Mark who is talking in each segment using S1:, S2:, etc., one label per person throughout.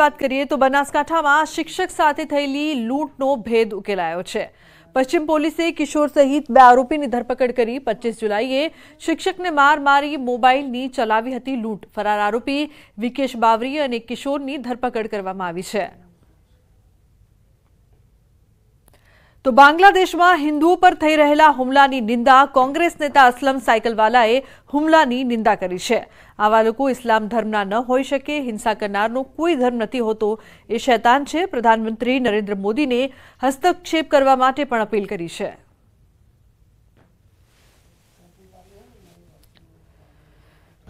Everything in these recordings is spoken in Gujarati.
S1: વાત કરીએ તો બનાસકાંઠામાં શિક્ષક સાથે થયેલી લૂંટનો ભેદ ઉકેલાયો છે પશ્ચિમ પોલીસે કિશોર સહિત બે આરોપીની ધરપકડ કરી પચીસ જુલાઈએ શિક્ષકને માર મારી મોબાઈલની ચલાવી હતી લૂંટ ફરાર આરોપી વિકેશ બાવરી અને કિશોરની ધરપકડ કરવામાં આવી છે તો બાંગ્લાદેશમાં હિન્દુઓ પર થઈ રહેલા હુમલાની નિંદા કોંગ્રેસ નેતા અસલમ સાયકલવાલાએ હુમલાની નિંદા કરી છે આવા લોકો ઇસ્લામ ધર્મના ન હોઈ શકે હિંસા કરનારનો કોઈ ધર્મ નથી હોતો એ શૈતાન છે પ્રધાનમંત્રી નરેન્દ્ર મોદીને હસ્તક્ષેપ કરવા માટે પણ અપીલ કરી છે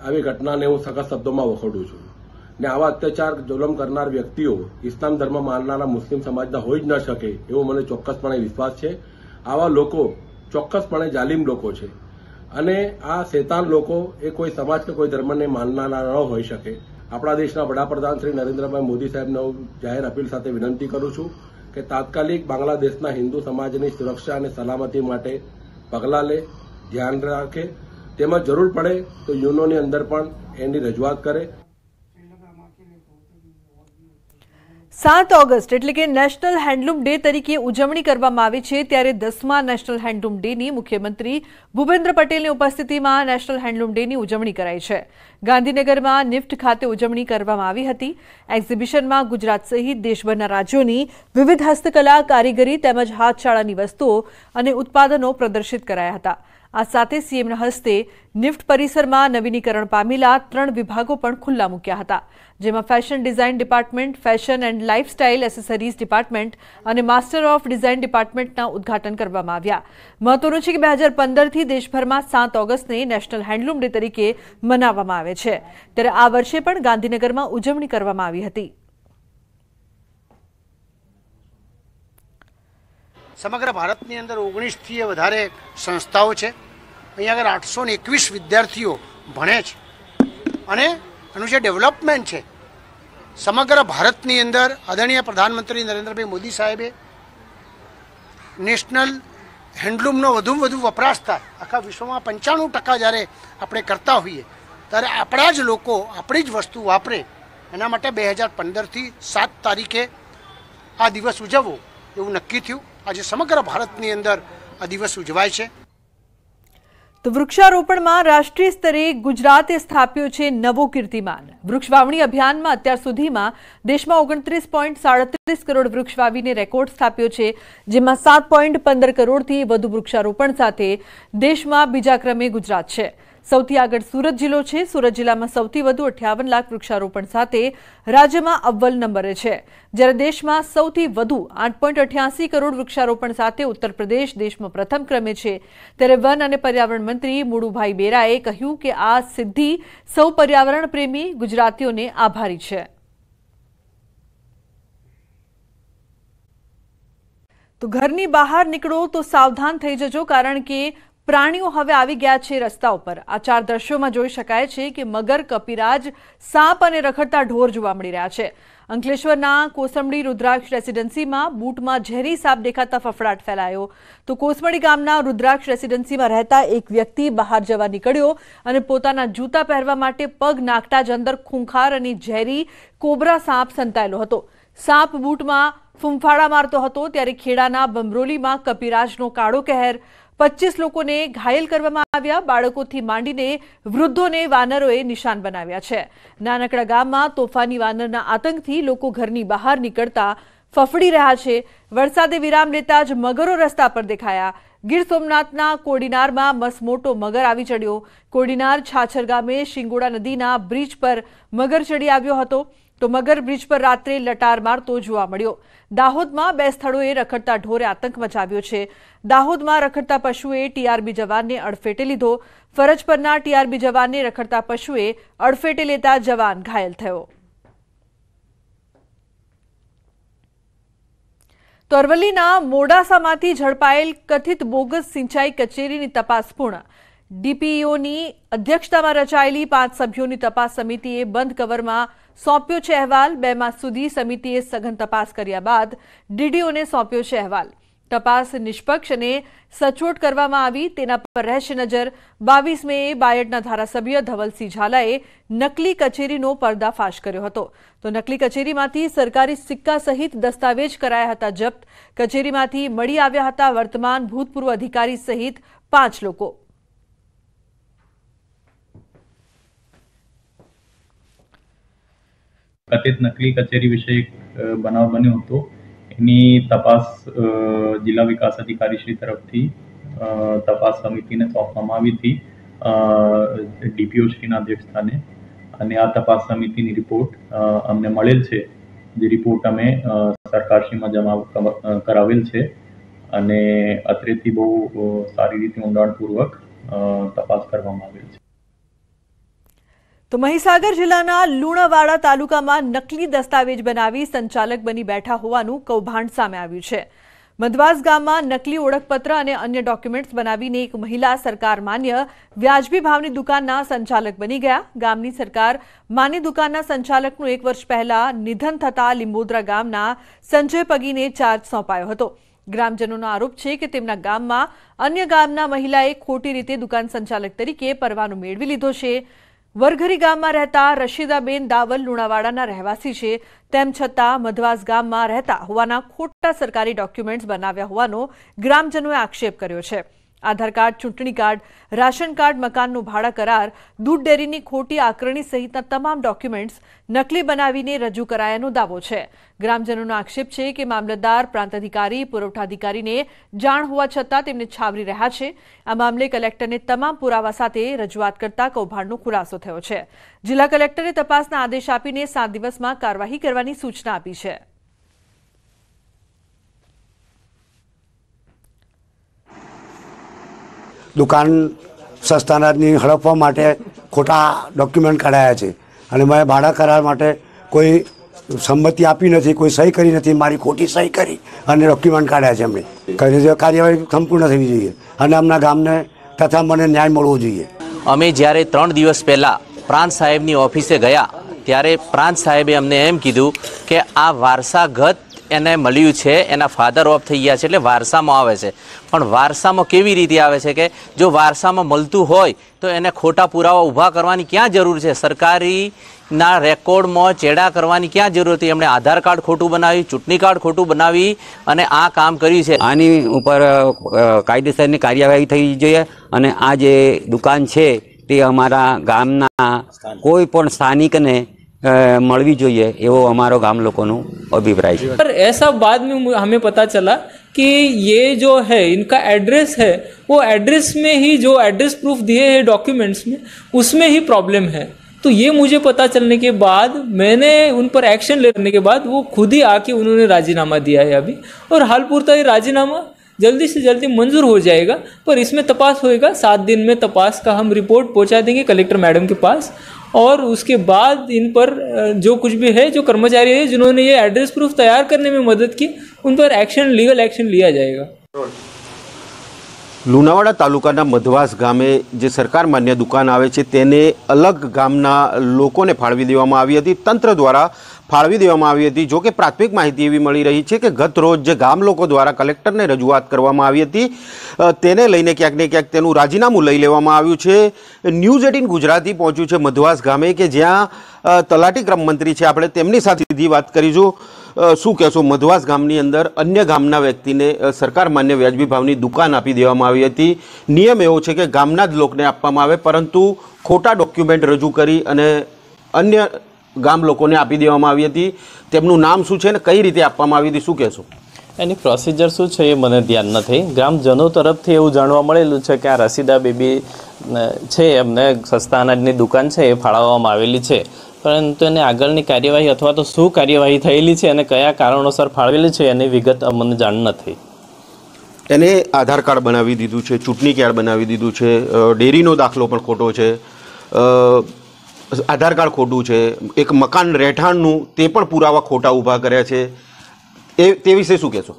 S2: આવી ઘટનાને હું સખત શબ્દોમાં વખોડું છું ને આવા અત્યાચાર જુલમ કરનાર વ્યક્તિઓ ઇસ્લામ ધર્મ માનનારા મુસ્લિમ સમાજના હોઈ જ ન શકે એવો મને ચોક્કસપણે વિશ્વાસ છે આવા લોકો ચોક્કસપણે જાલિમ લોકો છે અને આ શેતાન લોકો એ કોઈ સમાજ કે કોઈ ધર્મને માનનારા ન હોઈ શકે આપણા દેશના વડાપ્રધાન શ્રી નરેન્દ્રભાઈ મોદી સાહેબને હું જાહેર અપીલ સાથે વિનંતી કરું છું કે તાત્કાલિક બાંગ્લાદેશના હિન્દુ સમાજની સુરક્ષા અને સલામતી માટે પગલાં લે ધ્યાન રાખે તેમાં જરૂર પડે તો યુનોની અંદર પણ એની રજૂઆત કરે
S1: સાત ઓગસ્ટ એટલે કે નેશનલ હેન્ડલૂમ ડે તરીકે ઉજવણી કરવામાં આવી છે ત્યારે દસમા નેશનલ હેન્ડલૂમ ડેની મુખ્યમંત્રી ભૂપેન્દ્ર પટેલની ઉપસ્થિતિમાં નેશનલ હેન્ડલૂમ ડેની ઉજવણી કરાઈ છે ગાંધીનગરમાં નિફ્ટ ખાતે ઉજવણી કરવામાં આવી હતી એક્ઝિબિશનમાં ગુજરાત સહિત દેશભરના રાજ્યોની વિવિધ હસ્તકલા કારીગરી તેમજ હાથશાળાની વસ્તુઓ અને ઉત્પાદનો પ્રદર્શિત કરાયા હતા આ સાથે સીએમના હસ્તે નિફ્ટ પરિસરમાં નવીનીકરણ પામેલા ત્રણ વિભાગો પણ ખુલ્લા મૂક્યા હતા જેમાં fashion design department fashion and lifestyle accessories department અને માસ્ટર ઓફ ડિઝાઇન ડિપાર્ટમેન્ટના ઉદ્ઘાટન કરવામાં આવ્યા મહત્વનું છે કે બે હજાર પંદરથી દેશભરમાં સાત ઓગસ્ટને નેશનલ હેન્ડલૂમ ડે તરીકે મનાવવામાં આવે છે ત્યારે આ વર્ષે પણ ગાંધીનગરમાં ઉજવણી કરવામાં આવી હતી
S2: સમગ્ર ભારતની અંદર ઓગણીસથી વધારે સંસ્થાઓ છે અહીંયા આગળ આઠસો ને એકવીસ વિદ્યાર્થીઓ ભણે છે અને એનું જે ડેવલપમેન્ટ છે સમગ્ર ભારતની અંદર આદરણીય પ્રધાનમંત્રી નરેન્દ્રભાઈ મોદી સાહેબે નેશનલ હેન્ડલૂમનો વધુ વધુ વપરાશ થાય આખા વિશ્વમાં પંચાણું ટકા જ્યારે આપણે કરતા હોઈએ ત્યારે આપણા જ લોકો આપણી જ વસ્તુ વાપરે એના માટે બે હજાર પંદરથી સાત તારીખે આ દિવસ ઉજવવો એવું નક્કી થયું આજે સમગ્ર ભારતની અંદર આ દિવસ ઉજવાય છે
S1: તો વૃક્ષારોપણમાં રાષ્ટ્રીય સ્તરે ગુજરાતે સ્થાપ્યો છે નવો કીર્તિમાન વૃક્ષ વાવણી અભિયાનમાં અત્યાર સુધીમાં દેશમાં ઓગણત્રીસ પોઈન્ટ સાડત્રીસ કરોડ વૃક્ષ વાવીને રેકોર્ડ સ્થાપ્યો છે જેમાં સાત પોઈન્ટ પંદર કરોડથી વધુ વૃક્ષારોપણ સાથે દેશમાં બીજા ક્રમે ગુજરાત છે સૌથી આગળ સુરત જિલ્લો છે સુરત જિલ્લામાં સૌથી વધુ અઠ્યાવન લાખ વૃક્ષારોપણ સાથે રાજ્યમાં અવ્વલ નંબરે છે જ્યારે દેશમાં સૌથી વધુ આઠ કરોડ વૃક્ષારોપણ સાથે ઉત્તર પ્રદેશ દેશમાં પ્રથમ ક્રમે છે ત્યારે વન અને પર્યાવરણ મંત્રી મુડુભાઈ બેરાએ કહ્યું કે આ સિદ્ધિ સૌ પર્યાવરણ પ્રેમી ગુજરાતીઓને આભારી છે તો ઘરની બહાર નીકળો તો સાવધાન થઈ જજો કારણ કે પ્રાણીઓ હવે આવી ગયા છે રસ્તા ઉપર આ ચાર દ્રશ્યોમાં જોઈ શકાય છે કે મગર કપિરાજ સાપ અને રખડતા ઢોર જોવા મળી રહ્યા છે અંકલેશ્વરના કોસમડી રુદ્રાક્ષ રેસિડેન્સીમાં બૂટમાં ઝેરી સાપ દેખાતા ફફડાટ ફેલાયો તો કોસમડી ગામના રુદ્રાક્ષ રેસિડેન્સીમાં રહેતા એક વ્યક્તિ બહાર જવા નીકળ્યો અને પોતાના જૂતા પહેરવા માટે પગ નાખતા જ અંદર ખૂંખાર અને ઝેરી કોબરા સાપ સંતાયેલો હતો સાપ બૂટમાં ફૂંફાળા મારતો હતો ત્યારે ખેડાના બમરોલીમાં કપિરાજનો કાળો કહેર પચીસ લોકોને ઘાયલ કરવામાં આવ્યા બાળકોથી માંડીને વૃદ્ધોને વાનરોએ નિશાન બનાવ્યા છે નાનકડા ગામમાં તોફાની વાનરના આતંકથી લોકો ઘરની બહાર નીકળતા ફફડી રહ્યા છે વરસાદે વિરામ લેતા જ મગરો રસ્તા પર દેખાયા ગીર સોમનાથના કોડીનારમાં મસમોટો મગર આવી ચડ્યો કોડીનાર છાછર ગામે શિંગોડા નદીના બ્રિજ પર મગર ચડી આવ્યો હતો તો મગર બ્રિજ પર રાત્રે લટાર મારતો જોવા મળ્યો દાહોદમાં બે સ્થળોએ રખડતા ઢોરે આતંક મચાવ્યો છે દાહોદમાં રખડતા પશુએ ટીઆરબી જવાનને અડફેટે લીધો ફરજ પરના ટીઆરબી જવાનને રખડતા પશુએ અડફેટે લેતા જવાન ઘાયલ થયો તો અરવલ્લીના મોડાસામાંથી ઝડપાયેલ કથિત બોગસ સિંચાઈ કચેરીની તપાસ પૂર્ણ ડીપીઓની અધ્યક્ષતામાં રચાયેલી પાંચ સભ્યોની તપાસ સમિતિએ બંધ કવરમાં સોંપ્યો છે અહેવાલ બે માસ સુધી સમિતિએ સઘન તપાસ કર્યા બાદ ડીડીઓને સોંપ્યો છે અહેવાલ તપાસ નિષ્પક્ષ અને સચોટ કરવામાં આવી તેના પર રહેશે નજર બાવીસ મે બાયડના ધારાસભ્ય ધવલસિંહ ઝાલાએ નકલી કચેરીનો પર્દાફાશ કર્યો હતો તો નકલી કચેરીમાંથી સરકારી સિક્કા સહિત દસ્તાવેજ કરાયા હતા જપ્ત કચેરીમાંથી મળી આવ્યા હતા વર્તમાન ભૂતપૂર્વ અધિકારી સહિત પાંચ લોકો
S3: કથિત નકલી કચેરી વિશે એક બનાવ બન્યો હતો એની તપાસ જિલ્લા વિકાસ અધિકારીશ્રી તરફથી તપાસ સમિતિને સોંપવામાં આવી હતી ડીપીઓ ડીપીઓશ્રીના અધ્યક્ષસ્થાને અને આ તપાસ સમિતિની રિપોર્ટ અમને મળેલ છે જે રિપોર્ટ અમે સરકારશ્રીમાં જમા કરાવેલ છે અને અત્રેથી બહુ સારી રીતે ઊંડાણપૂર્વક તપાસ કરવામાં આવેલ છે
S1: તો મહીસાગર જિલ્લાના લૂણાવાડા તાલુકામાં નકલી દસ્તાવેજ બનાવી સંચાલક બની બેઠાવાનો કૌભાંડ સામે આવ્યું છે. બંધવાસ ગામમાં નકલી ઓળખપત્ર અને અન્ય ડોક્યુમેન્ટ્સ બનાવીને એક મહિલા સરકાર માન્ય વ્યાજબી ભાવની દુકાનનો સંચાલક બની ગયા. ગામની સરકાર માનની દુકાનનો સંચાલકને 1 વર્ષ પહેલા નિધન થતા લિમ્બોદરા ગામના સંજય પગીએ ચાર્જ સોંપાયો હતો. ગ્રામજનોનો આરોપ છે કે તેમના ગામમાં અન્ય ગામના મહિલાએ ખોટી રીતે દુકાન સંચાલક તરીકે પરવાનો મેળવી લીધો છે. વરઘરી ગામમાં રહેતા રશીદાબેન દાવલ લુણાવાડાના રહેવાસી છે તેમ છતાં મધવાસ ગામમાં રહેતા હોવાના ખોટા સરકારી ડોક્યુમેન્ટ્સ બનાવ્યા હોવાનો ગ્રામજનોએ આક્ષેપ કર્યો છે આધાર કાર્ડ ચૂંટણી કાર્ડ રાશન કાર્ડ મકાનનું ભાડા કરાર દૂધ ડેરીની ખોટી આકરણી સહિતના તમામ ડોક્યુમેન્ટ્સ નકલી બનાવીને રજૂ કરાયાનો દાવો છે ગ્રામજનોનો આક્ષેપ છે કે મામલતદાર પ્રાંત અધિકારી પુરવઠાધિકારીને જાણ હોવા છતાં તેમને છાવરી રહ્યા છે આ મામલે કલેક્ટરને તમામ પુરાવા સાથે રજૂઆત કરતા કૌભાંડનો ખુલાસો થયો છે જિલ્લા કલેક્ટરે તપાસના આદેશ આપીને સાત દિવસમાં કાર્યવાહી કરવાની સૂચના આપી છે
S2: દુકાન સસ્તાનાની હડપવા માટે ખોટા ડોક્યુમેન્ટ કઢાયા છે અને મેં ભાડા કરાર માટે કોઈ સંમતિ આપી નથી કોઈ સહી કરી નથી મારી ખોટી સહી કરી અને ડોક્યુમેન્ટ કાઢ્યા છે એમણે કાર્યવાહી સંપૂર્ણ થવી જોઈએ અને અમના ગામને તથા મને ન્યાય મળવો જોઈએ
S3: અમે જ્યારે ત્રણ દિવસ પહેલાં પ્રાંત સાહેબની ઓફિસે ગયા ત્યારે પ્રાંત સાહેબે અમને એમ કીધું કે આ વારસાગત એને મળ્યું છે એના ફાધર ઓફ થઈ ગયા છે એટલે વારસામાં આવે છે પણ વારસામાં કેવી રીતે આવે છે કે જો વારસામાં મળતું હોય તો એને ખોટા પુરાવા ઊભા કરવાની ક્યાં જરૂર છે સરકારીના રેકોર્ડમાં ચેડા કરવાની ક્યાં જરૂર હતી એમણે
S2: આધાર કાર્ડ ખોટું બનાવ્યું ચૂંટણી કાર્ડ ખોટું બનાવી અને આ કામ કર્યું છે આની ઉપર કાયદેસરની કાર્યવાહી થવી જોઈએ અને આ જે દુકાન છે તે અમારા ગામના કોઈ પણ સ્થાનિકને મળવી જોઈએ वो અમારો ગામ लोगों અભિપ્રાય अभिप्राय पर
S3: ऐसा बाद में हमें पता चला कि ये जो है इनका एड्रेस है वो एड्रेस में ही जो एड्रेस प्रूफ दिए हैं डॉक्यूमेंट्स में उसमें ही प्रॉब्लम है तो ये मुझे पता चलने के बाद मैंने उन पर एक्शन लेने के बाद वो खुद ही आके उन्होंने राजीनामा दिया है अभी और हाल पूर्ता ये राजीनामा जल्दी से जल्दी मंजूर हो जाएगा पर इसमें तपास होएगा सात दिन में तपास का हम रिपोर्ट पहुंचा देंगे कलेक्टर मैडम के पास और उसके बाद इन पर जो कुछ भी है जो कर्मचारी है जिन्होंने ये एड्रेस प्रूफ तैयार करने में मदद की उन पर एक्शन लीगल एक्शन लिया जाएगा
S2: लुनावाड़ा तालुका मधवास गा जो सरकार मान्य दुकान आए थे अलग गामना फाड़वी दी तंत्र द्वारा ફાળવી દેવામાં આવી હતી જો કે પ્રાથમિક માહિતી એવી મળી રહી છે કે ગત રોજ જે ગામ લોકો દ્વારા કલેક્ટરને રજૂઆત કરવામાં આવી હતી તેને લઈને ક્યાંક ને ક્યાંક તેનું રાજીનામું લઈ લેવામાં આવ્યું છે ન્યૂઝ એટીન ગુજરાતી પહોંચ્યું છે મધવાસ ગામે કે જ્યાં તલાટી ક્રમ મંત્રી છે આપણે તેમની સાથે સીધી વાત કરીશું શું કહેશો મધવાસ ગામની અંદર અન્ય ગામના વ્યક્તિને સરકાર માન્ય વ્યાજબી ભાવની દુકાન આપી દેવામાં આવી હતી નિયમ એવો છે કે ગામના જ લોકને આપવામાં આવે પરંતુ ખોટા ડોક્યુમેન્ટ રજૂ કરી અને અન્ય ગામ લોકોને આપી દેવામાં આવી હતી તેમનું નામ શું છે ને કઈ રીતે આપવામાં આવી હતી શું કહેશો
S3: એની પ્રોસિજર શું છે એ મને ધ્યાન નથી ગ્રામજનો તરફથી એવું જાણવા મળેલું છે કે આ રસીદા બેબી છે એમને સસ્તા અનાજની દુકાન છે એ ફાળવવામાં આવેલી છે પરંતુ એને આગળની કાર્યવાહી અથવા તો શું કાર્યવાહી થયેલી છે અને કયા કારણોસર ફાળવેલી છે એની વિગત અમને જાણ નથી
S2: એને આધાર કાર્ડ બનાવી દીધું છે ચૂંટણી કાર્ડ બનાવી દીધું છે ડેરીનો દાખલો પણ ખોટો છે આધાર કાર્ડ ખોટું છે એક મકાન રહેઠાણનું તે પણ પુરાવા ખોટા ઊભા કર્યા છે એ તે વિશે શું કહેશો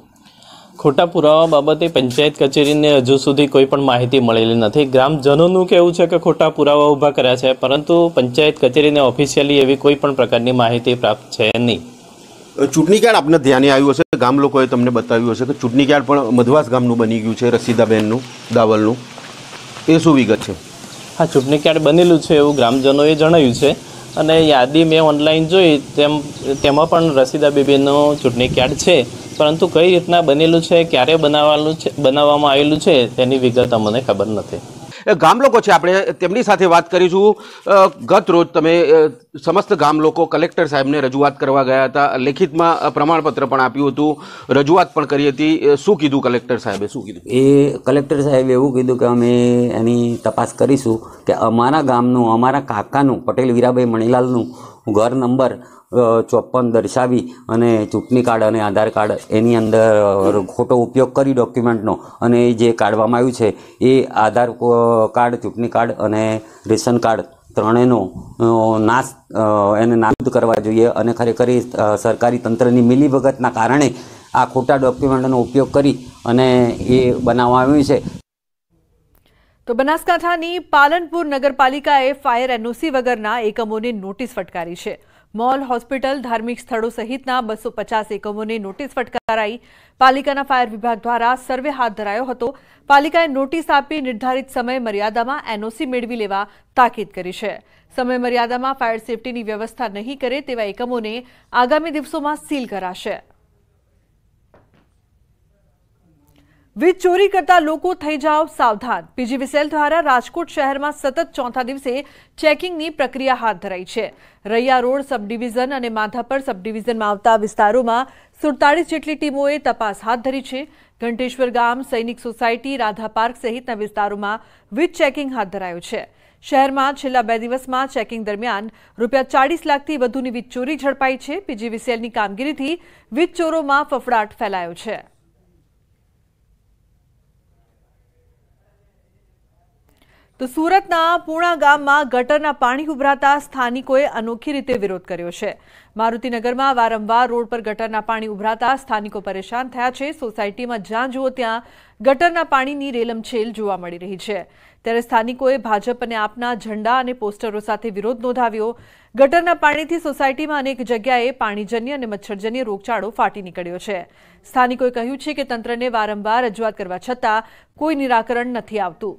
S3: ખોટા પુરાવા બાબતે પંચાયત કચેરીને હજુ સુધી કોઈ પણ માહિતી મળેલી નથી ગ્રામજનોનું કહેવું છે કે ખોટા પુરાવા ઊભા કર્યા છે પરંતુ પંચાયત કચેરીને ઓફિશિયલી એવી કોઈ પણ પ્રકારની માહિતી પ્રાપ્ત છે નહીં
S2: ચૂંટણી કાર્ડ આપને ધ્યાને આવ્યું હશે ગામ લોકોએ તમને બતાવ્યું હશે કે ચૂંટણી કાર્ડ પણ મધવાસ ગામનું બની ગયું છે રસીદાબેનનું દાવલનું એ શું વિગત છે હા ચૂંટણી કાર્ડ બનેલું છે
S3: એવું ગ્રામજનોએ જણાવ્યું છે અને યાદી મેં ઓનલાઈન જોઈ તેમ તેમાં પણ રસીદા બેબીનું ચૂંટણી કાર્ડ છે પરંતુ કઈ રીતના બનેલું છે ક્યારે બનાવવાનું છે બનાવવામાં આવેલું છે તેની વિગત અમને ખબર નથી
S2: ગામ લોકો છે આપણે તેમની સાથે વાત કરીશું ગત રોજ તમે સમસ્ત ગામ લોકો કલેક્ટર સાહેબને રજૂઆત કરવા ગયા હતા લેખિતમાં પ્રમાણપત્ર પણ આપ્યું હતું રજૂઆત પણ કરી હતી શું કીધું કલેક્ટર સાહેબે શું કીધું એ કલેક્ટર સાહેબે એવું કીધું કે અમે એની તપાસ કરીશું કે અમારા ગામનું અમારા કાકાનું પટેલ વીરાભાઈ મણીલાલનું ઘર નંબર ચોપન દર્શાવી અને ચૂંટણી કાર્ડ અને આધાર કાર્ડ એની અંદર ખોટો ઉપયોગ કરી ડોક્યુમેન્ટનો અને એ જે કાઢવામાં આવ્યું છે એ આધાર કાર્ડ ચૂંટણી કાર્ડ અને રેશન કાર્ડ ત્રણેયનો નાશ એને નાબૂદ કરવા જોઈએ અને ખરેખર સરકારી તંત્રની મિલીભગતના કારણે આ ખોટા ડોક્યુમેન્ટનો ઉપયોગ કરી અને એ બનાવવામાં આવ્યું છે
S1: તો બનાસકાંઠાની પાલનપુર નગરપાલિકાએ ફાયર એનઓસી વગરના એકમોને નોટિસ ફટકારી છે મોલ હોસ્પિટલ ધાર્મિક સ્થળો સહિતના બસો પચાસ એકમોને નોટિસ ફટકારાઈ પાલિકાના ફાયર વિભાગ દ્વારા સર્વે હાથ ધરાયો હતો પાલિકાએ નોટિસ આપી નિર્ધારિત સમય મર્યાદામાં એનઓસી મેળવી લેવા તાકીદ કરી છે સમય મર્યાદામાં ફાયર સેફટીની વ્યવસ્થા નહીં કરે તેવા એકમોને આગામી દિવસોમાં સીલ કરાશે વીજ ચોરી કરતા લોકો થઈ જાઓ સાવધાન પીજીવીસેલ દ્વારા રાજકોટ શહેરમાં સતત ચોથા દિવસે ચેકિંગની પ્રક્રિયા હાથ ધરાઈ છે રૈયા રોડ સબડિવિઝન અને માધાપર સબડિવિઝનમાં આવતા વિસ્તારોમાં સુડતાળીસ જેટલી ટીમોએ તપાસ હાથ ધરી છે ઘંટેશ્વર ગામ સૈનિક સોસાયટી રાધા પાર્ક સહિતના વિસ્તારોમાં વીજ ચેકિંગ હાથ ધરાયું છે શહેરમાં છેલ્લા બે દિવસમાં ચેકિંગ દરમિયાન રૂપિયા ચાળીસ લાખથી વધુની વીજ ચોરી ઝડપાઈ છે પીજીવીસીએલની કામગીરીથી વીજ ચોરોમાં ફફડાટ ફેલાયો છે તો સુરતના પૂણા ગામમાં ગટરના પાણી ઉભરાતા સ્થાનિકોએ અનોખી રીતે વિરોધ કર્યો છે મારુતિનગરમાં વારંવાર રોડ પર ગટરના પાણી ઉભરાતા સ્થાનિકો પરેશાન થયા છે સોસાયટીમાં જ્યાં જુઓ ત્યાં ગટરના પાણીની રેલમછેલ જોવા મળી રહી છે ત્યારે સ્થાનિકોએ ભાજપ અને આપના ઝંડા અને પોસ્ટરો સાથે વિરોધ નોંધાવ્યો ગટરના પાણીથી સોસાયટીમાં અનેક જગ્યાએ પાણીજન્ય અને મચ્છરજન્ય રોગચાળો ફાટી નીકળ્યો છે સ્થાનિકોએ કહ્યું છે કે તંત્રને વારંવાર રજૂઆત કરવા છતાં કોઈ નિરાકરણ નથી આવતું